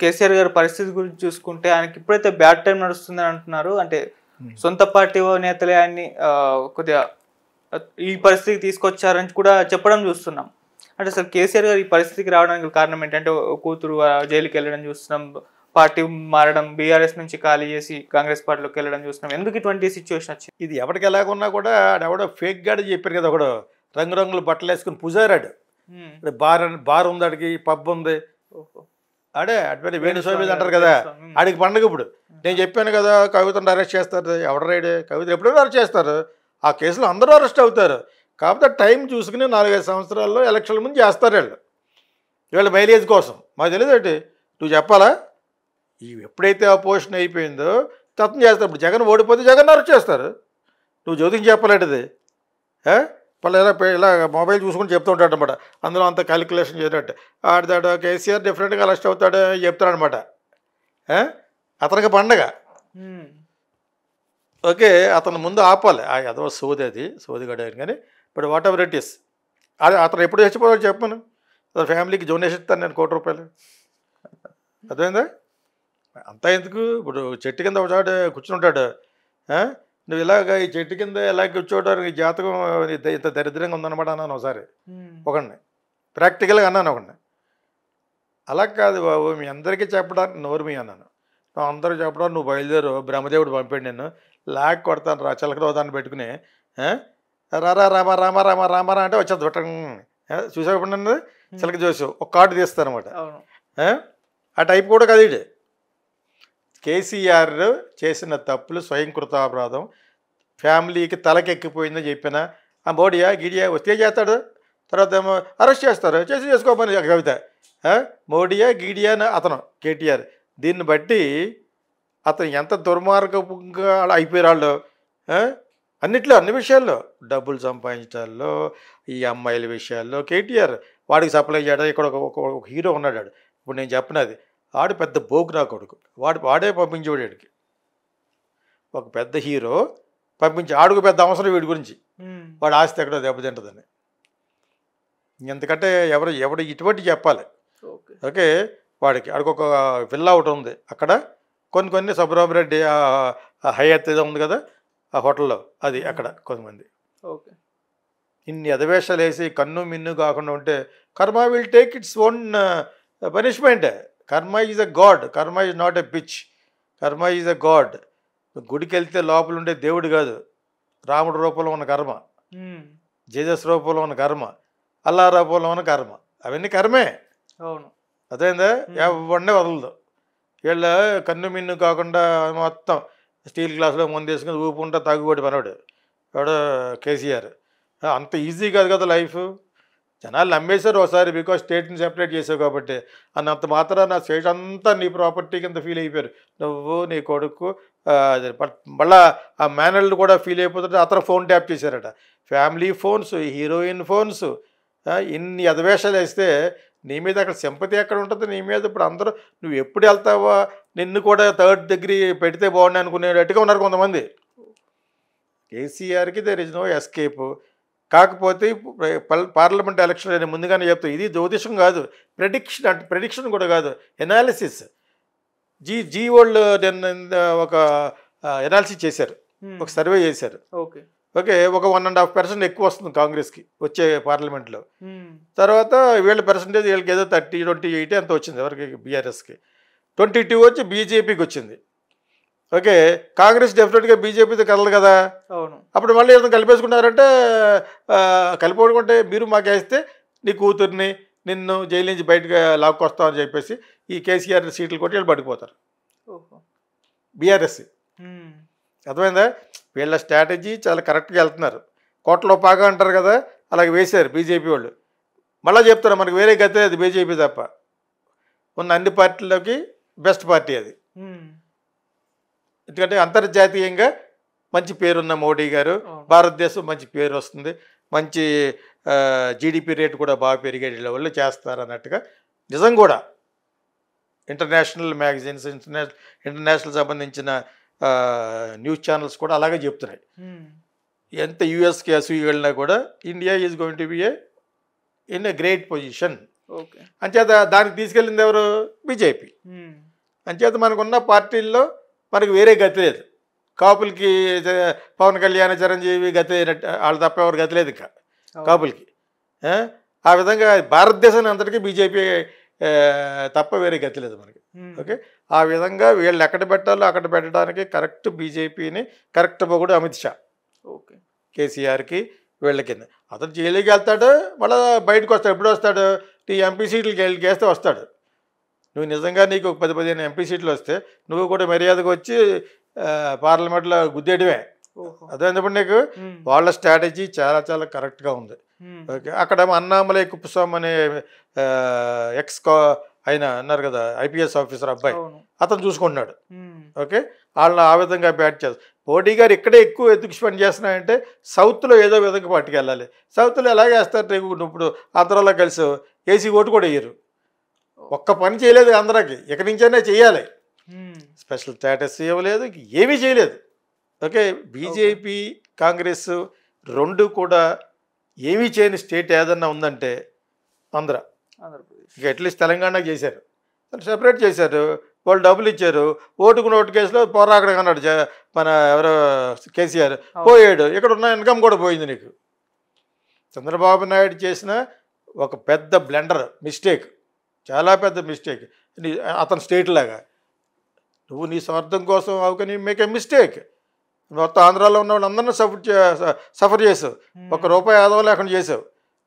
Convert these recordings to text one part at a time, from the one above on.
కేసీఆర్ గారి పరిస్థితి గురించి చూసుకుంటే ఆయనకి ఇప్పుడైతే బ్యాడ్ టైం నడుస్తుందని అంటున్నారు అంటే hmm. సొంత పార్టీ నేతలే ఆయన్ని కొద్దిగా ఈ పరిస్థితికి తీసుకొచ్చారని కూడా చెప్పడం చూస్తున్నాం అంటే అసలు కేసీఆర్ గారు ఈ పరిస్థితికి రావడానికి కారణం ఏంటంటే కూతురు జైలుకి వెళ్ళడం చూస్తున్నాం పార్టీ మారడం బీఆర్ఎస్ నుంచి ఖాళీ చేసి కాంగ్రెస్ పార్టీలోకి వెళ్ళడం చూస్తున్నాం ఎందుకు ఇటువంటి సిచ్యువేషన్ వచ్చింది ఇది ఎవరికి ఎలాగున్నా కూడా ఎవడో ఫేక్ గాడి చెప్పారు కదా ఒకడు రంగురంగుల బట్టలు వేసుకుని పుజారాడు hmm. బార్ బార్ ఉంది అడిగి పబ్ ఉంది ఆడే అటుపల్లి వేణుస్వామి అంటారు కదా ఆడికి పండగ ఇప్పుడు నేను చెప్పాను కదా కవితను అరెస్ట్ చేస్తారు ఎవడ రైడే కవిత ఎప్పుడైనా అరెస్ట్ చేస్తారు ఆ కేసులో అందరూ అరెస్ట్ అవుతారు కాకపోతే టైం చూసుకుని నాలుగైదు సంవత్సరాల్లో ఎలక్షన్ల ముందు చేస్తారు వీళ్ళు వీళ్ళ మైలేజ్ కోసం మాకు తెలియదు ఏంటి నువ్వు చెప్పాలా ఇవి ఎప్పుడైతే ఆ పోషన్ అయిపోయిందో తత్వం చేస్తారు ఇప్పుడు జగన్ ఓడిపోతే జగన్ అరెస్ట్ చేస్తారు నువ్వు జ్యోతికి చెప్పాలంటది వాళ్ళు ఇలా ఇలా మొబైల్ చూసుకుని చెప్తూ ఉంటాడు అనమాట అందులో అంత క్యాలిక్యులేషన్ చేసినట్టు ఆడతాడు కేసీఆర్ డెఫినెట్గా అరెస్ట్ అవుతాడు చెప్తాడు అనమాట అతనికి పండగ ఓకే అతను ముందు ఆపాలి అదో సోది అది సోది గడాయని కానీ but whatever it is అది అతను ఎప్పుడు చచ్చిపోవాలో చెప్పాను అతను ఫ్యామిలీకి డొనేషన్ ఇస్తాను నేను కోటి రూపాయలు అదేందా అంతా ఎందుకు ఇప్పుడు చెట్టు కింద ఒకసారి కూర్చుని ఉంటాడు నువ్వు ఇలాగ ఈ చెట్టు కింద ఇలా కూర్చోవడానికి జాతకం ఇంత దరిద్రంగా ఉందన్నమాట అన్నాను ఒకసారి ఒకండి ప్రాక్టికల్గా అన్నాను ఒకండి అలా కాదు బాబు మీ అందరికీ చెప్పడానికి నోరు మీ అన్నాను నువ్వు అందరూ చెప్పడం నువ్వు బయలుదేరు బ్రహ్మదేవుడు పంపాడు నేను లాక్ కొడతాను రా చిలకరోదాన్ని పెట్టుకుని రారా రామా రామ రామా రామారా అంటే వచ్చేది దుట్టం చూసావు ఇప్పుడు చిలక చూసావు ఒక కార్డు తీస్తాను అనమాట ఆ టైప్ కూడా కదిడు కేసీఆర్ చేసిన తప్పులు కృతాపరాధం ఫ్యామిలీకి తలకెక్కిపోయిందని చెప్పిన ఆ మోడీయా గిడియా వస్తే చేస్తాడు తర్వాత ఏమో అరెస్ట్ చేస్తారు చేసి చేసుకోమని కవిత మోడీయా గీడియా అతను కేటీఆర్ దీన్ని బట్టి అతను ఎంత దుర్మార్గంగా అయిపోయినాళ్ళు అన్నిట్లో అన్ని విషయాల్లో డబ్బులు సంపాదించడాల్లో ఈ అమ్మాయిల విషయాల్లో కేటీఆర్ వాడికి సప్లై చేయడం ఇక్కడ ఒక హీరో ఉన్నాడు ఇప్పుడు నేను చెప్పినది ఆడు పెద్ద నా కొడుకు వాడు వాడే పంపించేవాడు వీడికి ఒక పెద్ద హీరో పంపించి ఆడుకు పెద్ద అవసరం వీడి గురించి వాడు ఆస్తి ఎక్కడో దెబ్బతింటుందని ఎందుకంటే ఎవరు ఎవడు ఇటువంటి చెప్పాలి ఓకే వాడికి ఆడికి ఒక విల్లా ఒకటి ఉంది అక్కడ కొన్ని కొన్ని సుబ్రహ్మరెడ్డి హయత్ ఏదో ఉంది కదా ఆ హోటల్లో అది అక్కడ కొంతమంది ఓకే ఇన్ని అధవేషాలు వేసి కన్ను మిన్ను కాకుండా ఉంటే karma will take its own పనిష్మెంటే karma is a god karma is not a pitch karma is a god గుడికి వెళ్తే లోపల ఉండే దేవుడు కాదు రాముడు రూపంలో ఉన్న కర్మ జీజస్ రూపంలో ఉన్న కర్మ అల్లా రూపంలో ఉన్న కర్మ అవన్నీ కర్మే అవును అదేందా ఎవడే వదలదు వీళ్ళ కన్ను మిన్ను కాకుండా మొత్తం స్టీల్ గ్లాసులో ముందు వేసుకుని ఊపుకుంటా తాగుబడి మనవాడు వాడు కేసీఆర్ అంత ఈజీ కాదు కదా లైఫ్ జనాలు నమ్మేశారు ఒకసారి బికాజ్ స్టేట్ని సెపరేట్ చేసావు కాబట్టి అన్నంత మాత్రం నా స్టేట్ అంతా నీ ప్రాపర్టీ కింద ఫీల్ అయిపోయారు నువ్వు నీ కొడుకు మళ్ళా ఆ మేనల్ని కూడా ఫీల్ అయిపోతుంటే అతను ఫోన్ ట్యాప్ చేశారట ఫ్యామిలీ ఫోన్స్ హీరోయిన్ ఫోన్స్ ఇన్ని అధవేషాలు వేస్తే నీ మీద అక్కడ సింపతి ఎక్కడ ఉంటుంది నీ మీద ఇప్పుడు అందరూ నువ్వు ఎప్పుడు వెళ్తావా నిన్ను కూడా థర్డ్ డిగ్రీ పెడితే బాగుండు అనుకునేటట్టుగా ఉన్నారు కొంతమంది కేసీఆర్కి దర్ ఇస్ నో ఎస్కేప్ కాకపోతే పార్లమెంట్ ఎలక్షన్ అని ముందుగానే చెప్తాం ఇది జ్యోతిషం కాదు ప్రెడిక్షన్ అంటే ప్రెడిక్షన్ కూడా కాదు ఎనాలిసిస్ జీ జీ వరల్డ్ నిన్న ఒక ఎనాలిసిస్ చేశారు ఒక సర్వే చేశారు ఓకే ఓకే ఒక వన్ అండ్ హాఫ్ పర్సెంట్ ఎక్కువ వస్తుంది కాంగ్రెస్కి వచ్చే పార్లమెంట్లో తర్వాత వీళ్ళ పర్సంటేజ్ వీళ్ళకి ఏదో థర్టీ ట్వంటీ ఎయిట్ అంత వచ్చింది ఎవరికి బీఆర్ఎస్కి ట్వంటీ టూ వచ్చి బీజేపీకి వచ్చింది ఓకే కాంగ్రెస్ డెఫినెట్గా బీజేపీతో కదలదు కదా అవును అప్పుడు మళ్ళీ ఏదైనా కలిపేసుకున్నారంటే కలిపడుకుంటే మీరు మాకేస్తే నీ కూతుర్ని నిన్ను జైలు నుంచి బయటకు లాక్కొస్తామని చెప్పేసి ఈ కేసీఆర్ సీట్లు కొట్టి వీళ్ళు పడిపోతారు బీఆర్ఎస్ అర్థమైందా వీళ్ళ స్ట్రాటజీ చాలా కరెక్ట్గా వెళ్తున్నారు కోట్లో పాగా అంటారు కదా అలాగే వేశారు బీజేపీ వాళ్ళు మళ్ళీ చెప్తారు మనకు వేరే గతి లేదు బీజేపీ తప్ప ఉన్న అన్ని పార్టీలకి బెస్ట్ పార్టీ అది ఎందుకంటే అంతర్జాతీయంగా మంచి పేరున్న మోడీ గారు భారతదేశం మంచి పేరు వస్తుంది మంచి జీడిపి రేటు కూడా బాగా పెరిగే లెవెల్లో చేస్తారు అన్నట్టుగా నిజం కూడా ఇంటర్నేషనల్ మ్యాగజైన్స్ ఇంటర్నేషనల్ ఇంటర్నేషనల్ సంబంధించిన న్యూస్ ఛానల్స్ కూడా అలాగే చెప్తున్నాయి ఎంత యుఎస్కి అసూయ వెళ్ళినా కూడా India is going to be a in a great position okay అంచేత దానికి తీసుకెళ్ళింది ఎవరు బీజేపీ అంచేత మనకున్న పార్టీల్లో మనకి వేరే గతి లేదు కాపులకి పవన్ కళ్యాణ్ చిరంజీవి గతి వాళ్ళు తప్ప ఎవరు గతి లేదు ఇంకా కాపులకి ఆ విధంగా భారతదేశాన్ని అంతటికీ బీజేపీ తప్ప వేరే గతి లేదు మనకి ఓకే ఆ విధంగా వీళ్ళు ఎక్కడ పెట్టాలో అక్కడ పెట్టడానికి కరెక్ట్ బీజేపీని కరెక్ట్ పొగుడు అమిత్ షా ఓకే కేసీఆర్కి వీళ్ళ కింద అతను జైలుకి వెళ్తాడు మళ్ళీ బయటకు వస్తాడు ఎప్పుడు వస్తాడు ఈ ఎంపీ సీట్లకి వెళ్ళి వస్తాడు నువ్వు నిజంగా నీకు ఒక పది పదిహేను ఎంపీ సీట్లు వస్తే నువ్వు కూడా మర్యాదకు వచ్చి పార్లమెంట్లో గుద్దేయడమే ఎందుకంటే నీకు వాళ్ళ స్ట్రాటజీ చాలా చాలా కరెక్ట్గా ఉంది ఓకే అక్కడ అన్నామలై కుప్పస్వామి అనే ఎక్స్ ఆయన అన్నారు కదా ఐపీఎస్ ఆఫీసర్ అబ్బాయి అతను చూసుకుంటున్నాడు ఓకే వాళ్ళని ఆ విధంగా బ్యాట్ చేస్తారు మోడీ గారు ఇక్కడే ఎక్కువ ఎందుకు స్పెండ్ చేస్తున్నాయంటే సౌత్లో ఏదో విధంగా పట్టుకెళ్ళాలి సౌత్లో ఎలా చేస్తారు ఇప్పుడు ఆంధ్రాలో కలిసి ఏసీ ఓటు కూడా వేయరు ఒక్క పని చేయలేదు అందరికి ఇక నుంచైనా చేయాలి స్పెషల్ స్టేటస్ ఇవ్వలేదు ఏమీ చేయలేదు ఓకే బీజేపీ కాంగ్రెస్ రెండు కూడా ఏమీ చేయని స్టేట్ ఏదన్నా ఉందంటే ఆంధ్ర ఇక అట్లీస్ట్ తెలంగాణ చేశారు సెపరేట్ చేశారు వాళ్ళు డబ్బులు ఇచ్చారు ఓటుకు నోటు కేసులో పోరాకడం అన్నాడు మన ఎవరో కేసీఆర్ పోయాడు ఇక్కడ ఉన్న ఇన్కమ్ కూడా పోయింది నీకు చంద్రబాబు నాయుడు చేసిన ఒక పెద్ద బ్లెండర్ మిస్టేక్ చాలా పెద్ద మిస్టేక్ నీ అతని స్టేట్ లాగా నువ్వు నీ స్వార్థం కోసం నీ మేక్ ఏ మిస్టేక్ మొత్తం ఆంధ్రాలో ఉన్న వాళ్ళు అందరినీ సఫర్ చేసావు hmm. ఒక రూపాయి ఆదవ లేకుండా చేసావు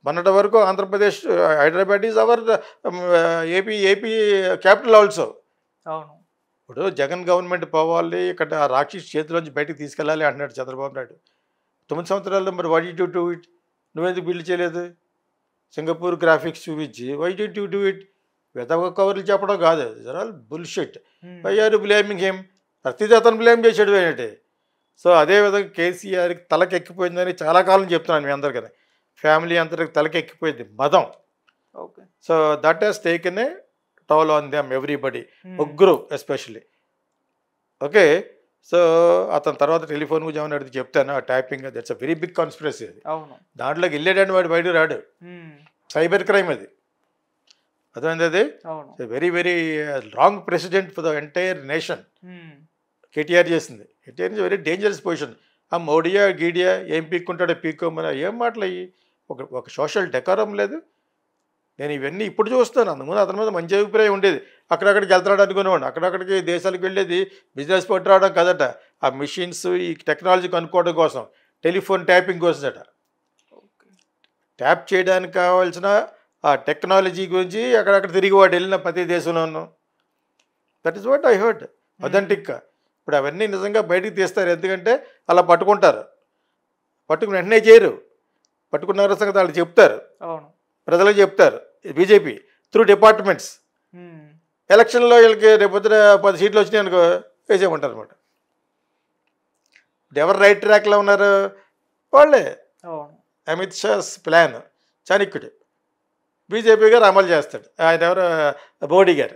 మొన్నటి వరకు Andhra Pradesh Hyderabad is our AP AP capital also అవును ఇప్పుడు జగన్ గవర్నమెంట్ పోవాలి ఇక్కడ ఆ రాక్షస్ చేతిలోంచి బయటకు తీసుకెళ్ళాలి అంటున్నాడు చంద్రబాబు నాయుడు తొమ్మిది సంవత్సరాల్లో మరి వై టు డూ ఇట్ నువ్వెందుకు బిల్డ్ చేయలేదు సింగపూర్ గ్రాఫిక్స్ చూపించి వై టు డూ ఇట్ వెదవ కవర్లు చెప్పడం కాదు there all bullshit why blaming ఏం ప్రతిదీ అతను బ్లేమ్ చేసాడు ఏంటి సో అదేవిధంగా కేసీఆర్కి తలకెక్కిపోయిందని చాలా కాలం చెప్తున్నాను మీ అందరికీ ఫ్యామిలీ అందరికి తలకెక్కిపోయింది మదం okay so that has taken a toll on them everybody ముగ్గురు ఎస్పెషల్లీ ఓకే సో అతని తర్వాత టెలిఫోన్ గురించి ఏమైనా అడిగి చెప్తాను ఆ typing that's a very big conspiracy అది దాంట్లోకి వెళ్ళాడని వాడు బయట రాడు సైబర్ hmm. క్రైమ్ అది అర్థమైంది అది very very wrong president for the entire nation KTR చేసింది కేటీఆర్ వెరీ డేంజరస్ పొజిషన్ ఆ మోడియా గీడియా ఏం పీక్కుంటాడో పీక్కోమని ఏం మాటలు అయ్యి ఒక ఒక సోషల్ డెకారం లేదు నేను ఇవన్నీ ఇప్పుడు చూస్తాను అందుకు అతని మీద మంచి అభిప్రాయం ఉండేది అక్కడక్కడికి వెళ్తాడు అనుకునేవాడు అక్కడక్కడికి దేశాలకు వెళ్ళేది బిజినెస్ పట్టు రావడం కదట ఆ మిషన్స్ ఈ టెక్నాలజీ కనుక్కోవడం కోసం టెలిఫోన్ ట్యాపింగ్ అట ట్యాప్ చేయడానికి కావాల్సిన ఆ టెక్నాలజీ గురించి అక్కడక్కడ తిరిగి వాడు వెళ్ళిన ప్రతి దేశంలోనూ that is what I heard అథెంటిక్గా ఇప్పుడు అవన్నీ నిజంగా బయటికి తీస్తారు ఎందుకంటే అలా పట్టుకుంటారు పట్టుకుని వెంటనే చేయరు పట్టుకున్న సంగతి వాళ్ళు చెప్తారు ప్రజలకు చెప్తారు బీజేపీ త్రూ డిపార్ట్మెంట్స్ ఎలక్షన్లో వీళ్ళకి రేపొద్దున పది సీట్లు వచ్చినాయి అనుకో వేసేమంటారు అనమాట ఎవరు రైట్ ట్రాక్లో ఉన్నారు వాళ్ళే అమిత్ షాస్ ప్లాన్ చాణిక్యుడు బీజేపీ గారు అమలు చేస్తాడు ఆయన ఎవరు మోడీ గారు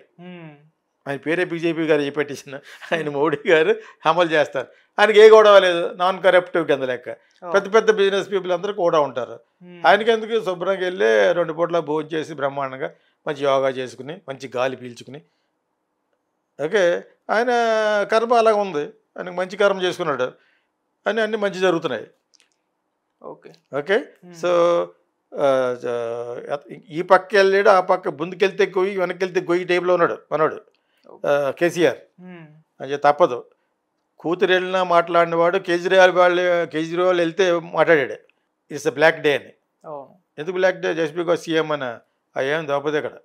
ఆయన పేరే బీజేపీ గారు చెప్పేటేసిన ఆయన మోడీ గారు అమలు చేస్తారు ఆయనకి ఏ గొడవ లేదు నాన్ కరప్టివ్ కింద లెక్క పెద్ద పెద్ద బిజినెస్ పీపుల్ అందరూ కూడా ఉంటారు ఆయనకి ఎందుకు శుభ్రంగా వెళ్ళి రెండు పూట్ల భోజనం చేసి బ్రహ్మాండంగా మంచి యోగా చేసుకుని మంచి గాలి పీల్చుకుని ఓకే ఆయన కర్మ అలాగ ఉంది ఆయన మంచి కర్మ చేసుకున్నాడు అని అన్నీ మంచి జరుగుతున్నాయి ఓకే ఓకే సో ఈ పక్క వెళ్ళాడు ఆ పక్క ముందుకెళ్తే గొయ్యి వెనకెళ్తే గొయ్యి టైంలో ఉన్నాడు మనోడు కేసీఆర్ అంటే తప్పదు కూతురు వెళ్ళినా మాట్లాడినవాడు కేజ్రీవాల్ వాళ్ళు కేజ్రీవాల్ వెళ్తే మాట్లాడాడు ఇట్స్ బ్లాక్ డే అని ఎందుకు black day just because CM అని అయ్యేం దొరకదు ఇక్కడ